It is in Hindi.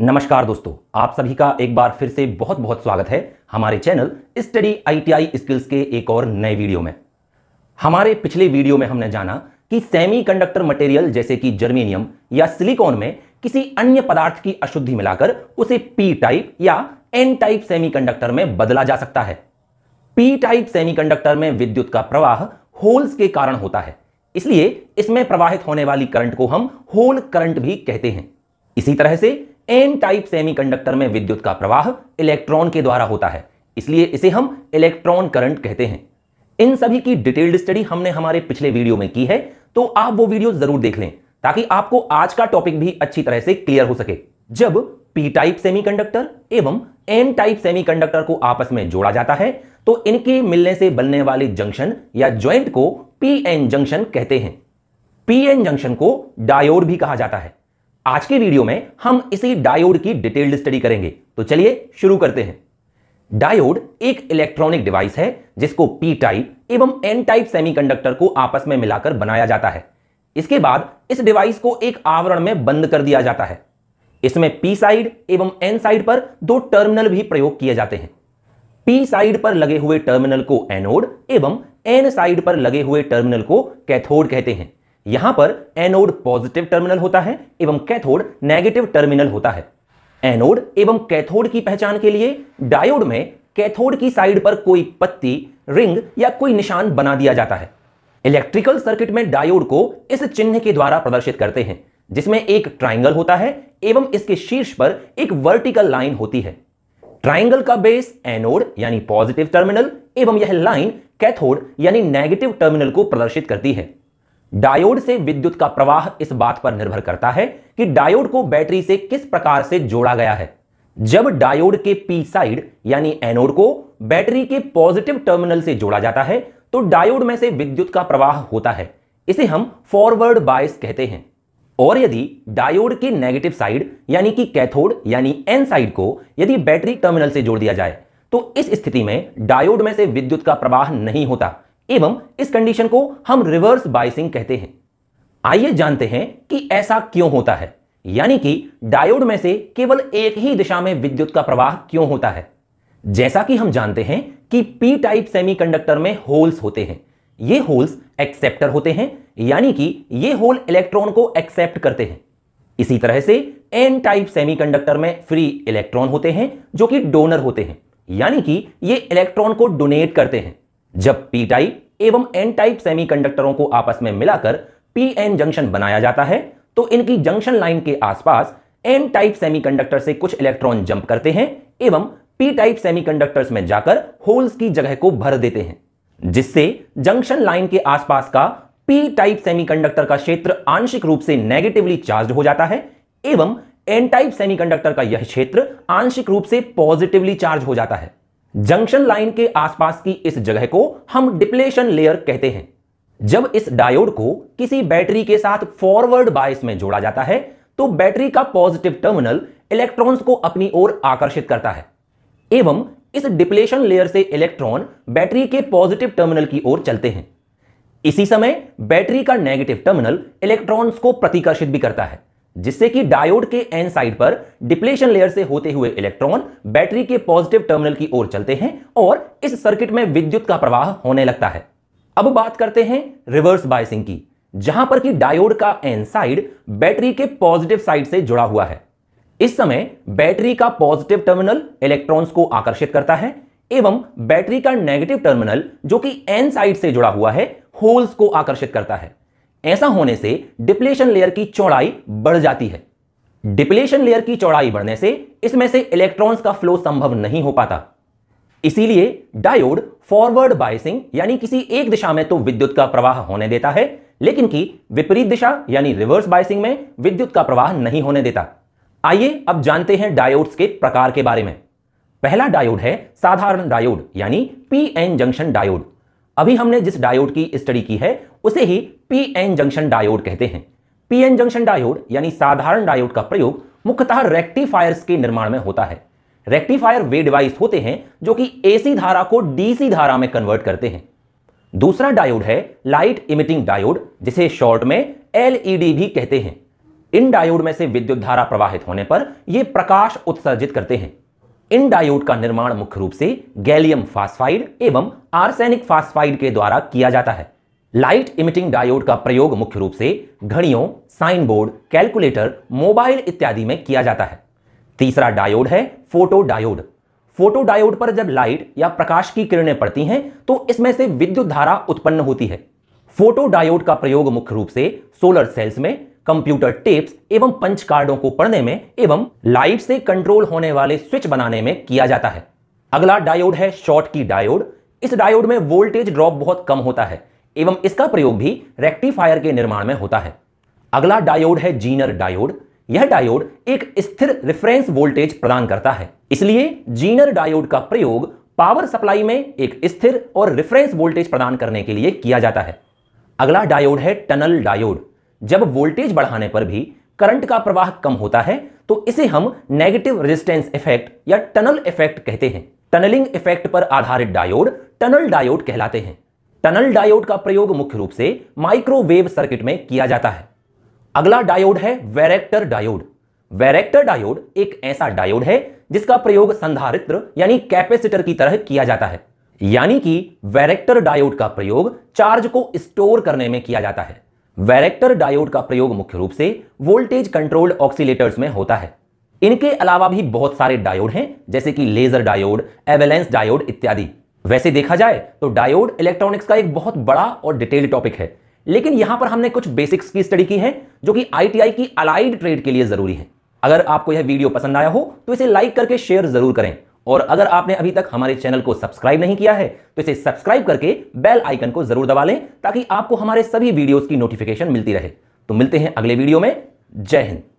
नमस्कार दोस्तों आप सभी का एक बार फिर से बहुत बहुत स्वागत है हमारे चैनल स्टडी आईटीआई स्किल्स के एक और नए वीडियो में हमारे पिछले वीडियो में हमने जाना कि सेमीकंडक्टर मटेरियल जैसे कि जर्मेनियम या सिलिकॉन में किसी अन्य पदार्थ की अशुद्धि मिलाकर उसे पी टाइप या एन टाइप सेमी में बदला जा सकता है पी टाइप सेमी में विद्युत का प्रवाह होल्स के कारण होता है इसलिए इसमें प्रवाहित होने वाली करंट को हम होल करंट भी कहते हैं इसी तरह से एन टाइप सेमीकंडक्टर में विद्युत का प्रवाह इलेक्ट्रॉन के द्वारा होता है इसलिए इसे हम इलेक्ट्रॉन करंट कहते हैं इन सभी की डिटेल्ड स्टडी हमने हमारे पिछले वीडियो में की है तो आप वो वीडियो जरूर देख लें ताकि आपको आज का टॉपिक भी अच्छी तरह से क्लियर हो सके जब पी टाइप सेमीकंडक्टर एवं एन टाइप सेमीकंडक्टर को आपस में जोड़ा जाता है तो इनके मिलने से बनने वाले जंक्शन या ज्वाइंट को पीएन जंक्शन कहते हैं पीएन जंक्शन को डायोड भी कहा जाता है आज के वीडियो में हम इसी डायोड की डिटेल्ड स्टडी करेंगे तो चलिए शुरू करते हैं डायोड एक इलेक्ट्रॉनिक डिवाइस है जिसको पी टाइप एवं एन टाइप सेमीकंडक्टर को आपस में मिलाकर बनाया जाता है इसके बाद इस डिवाइस को एक आवरण में बंद कर दिया जाता है इसमें पी साइड एवं एन साइड पर दो टर्मिनल भी प्रयोग किए जाते हैं पी साइड पर लगे हुए टर्मिनल को एनोड एवं एन साइड पर लगे हुए टर्मिनल को कैथोड कहते हैं यहां पर एनोड पॉजिटिव टर्मिनल होता है एवं कैथोड नेगेटिव टर्मिनल होता है एनोड एवं कैथोड की पहचान के लिए डायोड में कैथोड की साइड पर कोई पत्ती रिंग या कोई निशान बना दिया जाता है इलेक्ट्रिकल सर्किट में डायोड को इस चिन्ह के द्वारा प्रदर्शित करते हैं जिसमें एक ट्राइंगल होता है एवं इसके शीर्ष पर एक वर्टिकल लाइन होती है ट्राइंगल का बेस एनोड यानी पॉजिटिव टर्मिनल एवं यह लाइन कैथोड यानी नेगेटिव टर्मिनल को प्रदर्शित करती है डायोड से विद्युत का प्रवाह इस बात पर निर्भर करता है कि डायोड को बैटरी से किस प्रकार से जोड़ा गया है जब डायोड के पी साइड यानी एनोड को बैटरी के पॉजिटिव टर्मिनल से जोड़ा जाता है तो डायोड में से विद्युत का प्रवाह होता है इसे हम फॉरवर्ड बायस कहते हैं और यदि डायोड के नेगेटिव साइड यानी कि कैथोड यानी एन साइड को यदि बैटरी टर्मिनल से जोड़ दिया जाए तो इस स्थिति में डायोड में से विद्युत का प्रवाह नहीं होता एवं इस कंडीशन को हम रिवर्स बाइसिंग कहते हैं आइए जानते हैं कि ऐसा क्यों होता है यानी कि डायोड में से केवल एक ही दिशा में विद्युत का प्रवाह क्यों होता है जैसा कि हम जानते हैं कि पी टाइप सेमीकंडक्टर में होल्स होते हैं ये होल्स एक्सेप्टर होते हैं यानी कि ये होल इलेक्ट्रॉन को एक्सेप्ट करते हैं इसी तरह से एन टाइप सेमीकंडक्टर में फ्री इलेक्ट्रॉन होते हैं जो कि डोनर होते हैं यानी कि ये इलेक्ट्रॉन को डोनेट करते हैं जब पी टाइप एवं एन टाइप सेमीकंडक्टरों को आपस में मिलाकर पीएन जंक्शन बनाया जाता है तो इनकी जंक्शन लाइन के आसपास एन टाइप सेमीकंडक्टर से कुछ इलेक्ट्रॉन जंप करते हैं एवं पी टाइप सेमीकंडक्टर्स में जाकर होल्स की जगह को भर देते हैं जिससे जंक्शन लाइन के आसपास का पी टाइप सेमीकंडक्टर का क्षेत्र आंशिक रूप से नेगेटिवली चार्ज हो जाता है एवं एन टाइप सेमीकंडक्टर का यह क्षेत्र आंशिक रूप से पॉजिटिवली चार्ज हो जाता है जंक्शन लाइन के आसपास की इस जगह को हम डिप्लेशन लेयर कहते हैं जब इस डायोड को किसी बैटरी के साथ फॉरवर्ड बायस में जोड़ा जाता है तो बैटरी का पॉजिटिव टर्मिनल इलेक्ट्रॉन्स को अपनी ओर आकर्षित करता है एवं इस डिप्लेशन लेयर से इलेक्ट्रॉन बैटरी के पॉजिटिव टर्मिनल की ओर चलते हैं इसी समय बैटरी का नेगेटिव टर्मिनल इलेक्ट्रॉन्स को प्रतिकर्षित भी करता है जिससे कि डायोड के एन साइड पर डिप्लेशन लेयर से होते हुए इलेक्ट्रॉन बैटरी के पॉजिटिव टर्मिनल की ओर चलते हैं और इस सर्किट में विद्युत का प्रवाह होने लगता है अब बात करते हैं रिवर्स बायसिंग की जहां पर कि डायोड का एन साइड बैटरी के पॉजिटिव साइड से जुड़ा हुआ है इस समय बैटरी का पॉजिटिव टर्मिनल इलेक्ट्रॉन्स को आकर्षित करता है एवं बैटरी का नेगेटिव टर्मिनल जो कि एन साइड से जुड़ा हुआ है होल्स को आकर्षित करता है ऐसा होने से डिप्लेशन लेयर की चौड़ाई बढ़ जाती है डिप्लेशन लेयर की चौड़ाई बढ़ने से इसमें से इलेक्ट्रॉन्स का फ्लो संभव नहीं हो पाता इसीलिए डायोड फॉरवर्ड बायसिंग यानी किसी एक दिशा में तो विद्युत का प्रवाह होने देता है लेकिन कि विपरीत दिशा यानी रिवर्स बायसिंग में विद्युत का प्रवाह नहीं होने देता आइए अब जानते हैं डायोड्स के प्रकार के बारे में पहला डायोड है साधारण डायोड यानी एन जंक्शन डायोड अभी हमने जिस डायोड की स्टडी की है उसे ही पीएन जंक्शन डायोड कहते हैं पीएन जंक्शन डायोड यानी साधारण डायोड का प्रयोग मुख्यतः रेक्टिफायर्स के निर्माण में होता है रेक्टिफायर वे डिवाइस होते हैं जो कि एसी धारा को डीसी धारा में कन्वर्ट करते हैं दूसरा डायोड है लाइट इमिटिंग डायोड जिसे शॉर्ट में एलईडी e भी कहते हैं इन डायोड में से विद्युत धारा प्रवाहित होने पर यह प्रकाश उत्सर्जित करते हैं इन डायोड का निर्माण मुख्य रूप से गैलियम फास्फाइड एवं आर्सेनिक फास्फाइड के द्वारा किया जाता है लाइट इमिटिंग डायोड का प्रयोग मुख्य रूप से घड़ियों साइन बोर्ड कैलकुलेटर मोबाइल इत्यादि में किया जाता है तीसरा डायोड है फोटो डायोड फोटो डायोड पर जब लाइट या प्रकाश की किरणें पड़ती हैं तो इसमें से विद्युत धारा उत्पन्न होती है फोटो डायोड का प्रयोग मुख्य रूप से सोलर सेल्स में कंप्यूटर टिप्स एवं पंच कार्डों को पढ़ने में एवं लाइट से कंट्रोल होने वाले स्विच बनाने में किया जाता है अगला डायोड है शॉर्ट की डायोड इस डायोड में वोल्टेज ड्रॉप बहुत कम होता है एवं इसका प्रयोग भी रेक्टिफायर के निर्माण में होता है अगला डायोड है जीनर डायोड यह डायोड एक स्थिर रिफरेंस वोल्टेज प्रदान करता है इसलिए जीनर डायोड का प्रयोग पावर सप्लाई में एक स्थिर और रिफरेंस वोल्टेज प्रदान करने के लिए किया जाता है अगला डायोड है टनल डायोड जब वोल्टेज बढ़ाने पर भी करंट का प्रवाह कम होता है तो इसे हम नेगेटिव रेजिस्टेंस इफेक्ट या टनल इफेक्ट कहते हैं टनलिंग इफेक्ट पर आधारित डायोड टनल डायोड कहलाते हैं टनल डायोड का प्रयोग मुख्य रूप से माइक्रोवेव सर्किट में किया जाता है अगला डायोड है वेरेक्टर डायोड वेरेक्टर डायोड एक ऐसा डायोड है जिसका प्रयोग संधारित्र यानी कैपेसिटर की तरह किया जाता है यानी कि वेरेक्टर डायोड का प्रयोग चार्ज को स्टोर करने में किया जाता है वैरेक्टर डायोड का प्रयोग मुख्य रूप से वोल्टेज कंट्रोल्ड ऑक्सीलेटर्स में होता है इनके अलावा भी बहुत सारे डायोड हैं जैसे कि लेजर डायोड एवेलेंस डायोड इत्यादि वैसे देखा जाए तो डायोड इलेक्ट्रॉनिक्स का एक बहुत बड़ा और डिटेल टॉपिक है लेकिन यहां पर हमने कुछ बेसिक्स की स्टडी की है जो कि आईटीआई की अलाइड ट्रेड के लिए जरूरी है अगर आपको यह वीडियो पसंद आया हो तो इसे लाइक करके शेयर जरूर करें और अगर आपने अभी तक हमारे चैनल को सब्सक्राइब नहीं किया है तो इसे सब्सक्राइब करके बेल आइकन को जरूर दबा लें ताकि आपको हमारे सभी वीडियोस की नोटिफिकेशन मिलती रहे तो मिलते हैं अगले वीडियो में जय हिंद